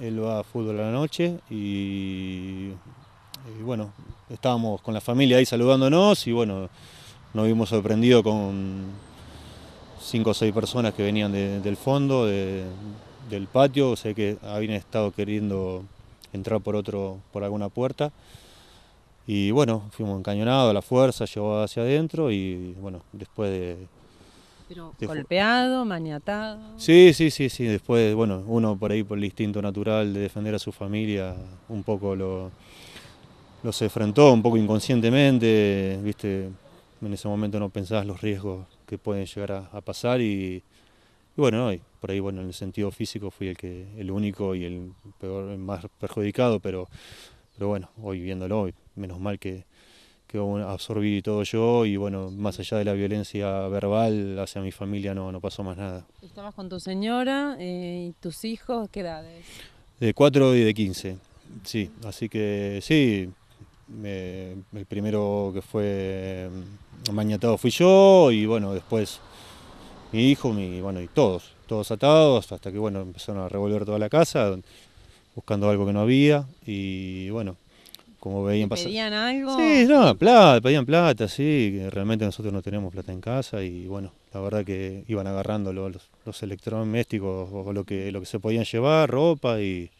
él va a fútbol a la noche y, y, bueno, estábamos con la familia ahí saludándonos y bueno, nos vimos sorprendidos con cinco o seis personas que venían del fondo, del patio, o sea que habían estado queriendo entrar por otro, por alguna puerta. Y bueno, fuimos encañonados a la fuerza, llevados hacia adentro y bueno, después de pero golpeado, maniatado. Sí, sí, sí, sí. Después, bueno, uno por ahí por el instinto natural de defender a su familia, un poco lo, se enfrentó, un poco inconscientemente, viste, en ese momento no pensabas los riesgos que pueden llegar a, pasar y, bueno, hoy por ahí bueno, en el sentido físico fui el que, el único y el peor, el más perjudicado, pero, pero bueno, hoy viéndolo, hoy, menos mal que, que absorbí todo yo y bueno, más allá de la violencia verbal hacia mi familia no, no pasó más nada. ¿Estabas con tu señora eh, y tus hijos? ¿Qué edades? De 4 y de 15, sí. Así que sí, el primero que fue mm, mañatado fui yo y bueno, después mi hijo mi, bueno, y todos, todos atados hasta que bueno, empezaron a revolver toda la casa buscando algo que no había y bueno, como veían ¿Pedían algo? Sí, no, plata, pedían plata, sí, que realmente nosotros no teníamos plata en casa y bueno, la verdad que iban agarrando los, los electrodomésticos o lo que, lo que se podían llevar, ropa y,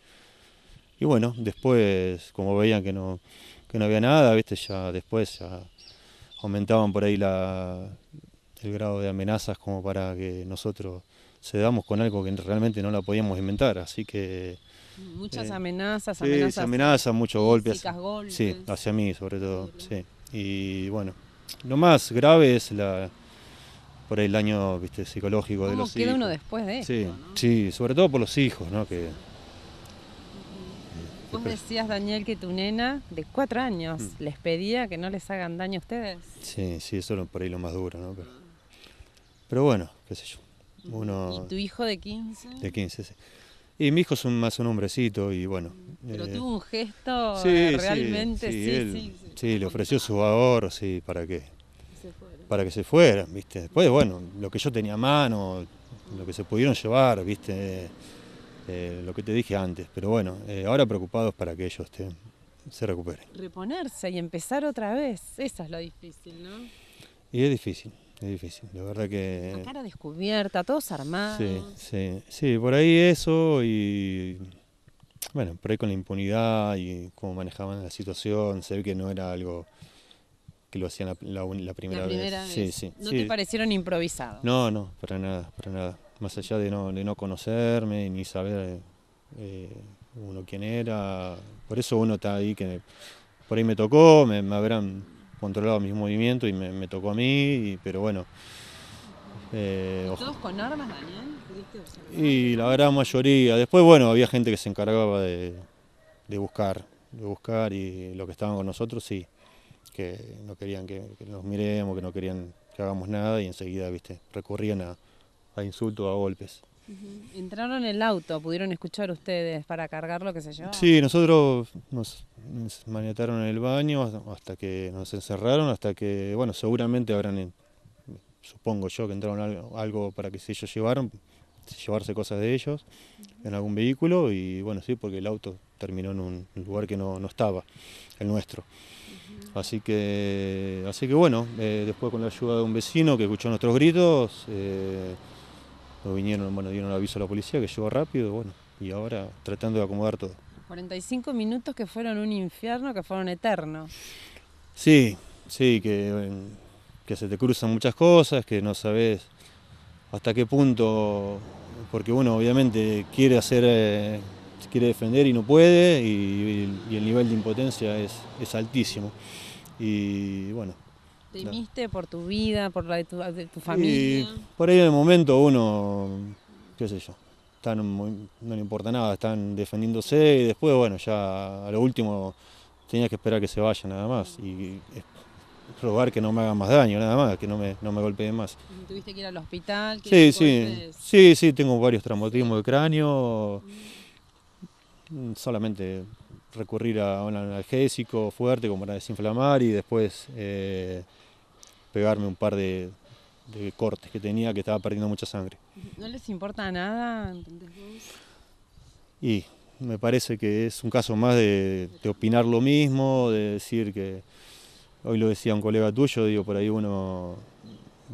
y bueno, después como veían que no, que no había nada, viste, ya después ya aumentaban por ahí la, el grado de amenazas como para que nosotros se damos con algo que realmente no la podíamos inventar, así que... Muchas eh, amenazas, amenazas. amenazas, muchos golpes. Sí, hacia mí sobre todo, sí. Y bueno, lo más grave es la por ahí el daño viste, psicológico de los queda hijos. uno después de sí, Sí, sobre todo por los hijos, ¿no? Que, eh, Vos decías, Daniel, que tu nena de cuatro años mm. les pedía que no les hagan daño a ustedes. Sí, sí, eso es por ahí lo más duro, ¿no? pero bueno, qué sé yo. ¿Y tu hijo de 15? De 15, sí. Y mi hijo es más un hombrecito y bueno. Pero eh, tuvo un gesto realmente, sí sí, sí, le ofreció su ahorro, sí, para que, se para que se fueran, ¿viste? Después, bueno, lo que yo tenía a mano, lo que se pudieron llevar, ¿viste? Eh, lo que te dije antes, pero bueno, eh, ahora preocupados para que ellos se recuperen. Reponerse y empezar otra vez, eso es lo difícil, ¿no? Y es difícil, es difícil. La verdad que. La cara descubierta, todos armados. Sí, sí, sí, por ahí eso y. Bueno, por ahí con la impunidad y cómo manejaban la situación, se ve que no era algo que lo hacían la, primera, vez. ¿No te parecieron improvisados? No, no, para nada, para nada. Más allá de no, de no conocerme ni saber eh, uno quién era, por eso uno está ahí que por ahí me tocó, me habrán controlaba mis movimientos y me, tocó a mí, pero bueno. Eh, ¿Todos con armas, Daniel? y la gran mayoría. Después, bueno, había gente que se encargaba de, buscar, de buscar y lo que estaban con nosotros, sí, que no querían que, nos miremos, que no querían que hagamos nada y enseguida, viste, recurrían a, insultos, a golpes. Entraron en el auto, pudieron escuchar ustedes para cargar lo que se llevaba. Sí, nosotros nos nos maniataron en el baño hasta que nos encerraron, hasta que, bueno, seguramente habrán, supongo yo, que entraron algo, para que si ellos llevaron, llevarse cosas de ellos en algún vehículo y bueno, sí, porque el auto terminó en un lugar que no, estaba, el nuestro. Así que, así que bueno, eh, después con la ayuda de un vecino que escuchó nuestros gritos, nos eh, vinieron, bueno, dieron aviso a la policía que llegó rápido, bueno, y ahora tratando de acomodar todo. 45 minutos que fueron un infierno, que fueron eternos. Sí, sí, que, que se te cruzan muchas cosas, que no sabes hasta qué punto, porque uno obviamente quiere hacer, eh, quiere defender y no puede, y, el nivel de impotencia es, altísimo. Y bueno, dimiste por tu vida, por la de tu, familia? Y por ahí en el momento uno, qué sé yo, están no le importa nada, están defendiéndose y después, bueno, ya a lo último tenía que esperar que se vayan nada más y rogar que no me hagan más daño, nada más, que no me, no golpeen más. ¿Tuviste que ir al hospital? Sí, sí, sí, sí, tengo varios traumatismos de cráneo, solamente recurrir a un analgésico fuerte como para desinflamar y después eh, pegarme un par de, de cortes que tenía que estaba perdiendo mucha sangre. ¿No les importa nada? Y me parece que es un caso más de, opinar lo mismo, de decir que, hoy lo decía un colega tuyo, digo, por ahí uno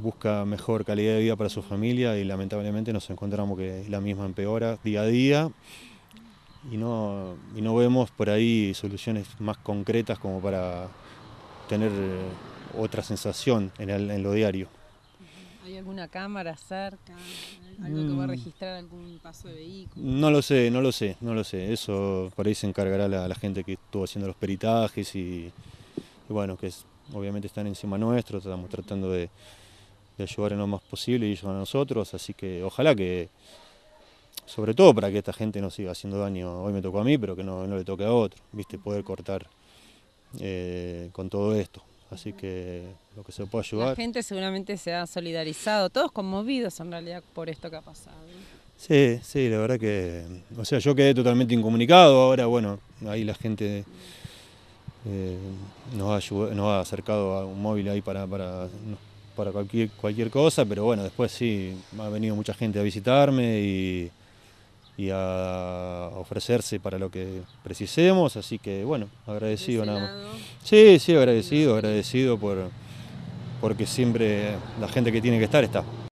busca mejor calidad de vida para su familia y lamentablemente nos encontramos que la misma empeora día a día y no, no vemos por ahí soluciones más concretas como para tener eh, otra sensación en lo diario. ¿Hay alguna cámara cerca? ¿Algo que va a mm. registrar algún paso de vehículo? No lo sé, no lo sé, no lo sé. Eso por ahí se encargará la, la gente que estuvo haciendo los peritajes y, bueno, que obviamente están encima nuestro, estamos tratando de, ayudar en lo más posible y ellos a nosotros, así que ojalá que, sobre todo para que esta gente no siga haciendo daño, hoy me tocó a mí, pero que no, le toque a otro, ¿viste? Poder cortar eh, con todo esto. Así que lo que se puede ayudar. La gente seguramente se ha solidarizado, todos conmovidos en realidad por esto que ha pasado. Sí, sí, la verdad que. O sea, yo quedé totalmente incomunicado. Ahora, bueno, ahí la gente eh, nos, ha ayudado, ha acercado a un móvil ahí para, para, para cualquier, cualquier cosa, pero bueno, después sí, ha venido mucha gente a visitarme y y a ofrecerse para lo que precisemos, así que bueno, agradecido nada más. Sí, sí, agradecido, agradecido por porque siempre la gente que tiene que estar está.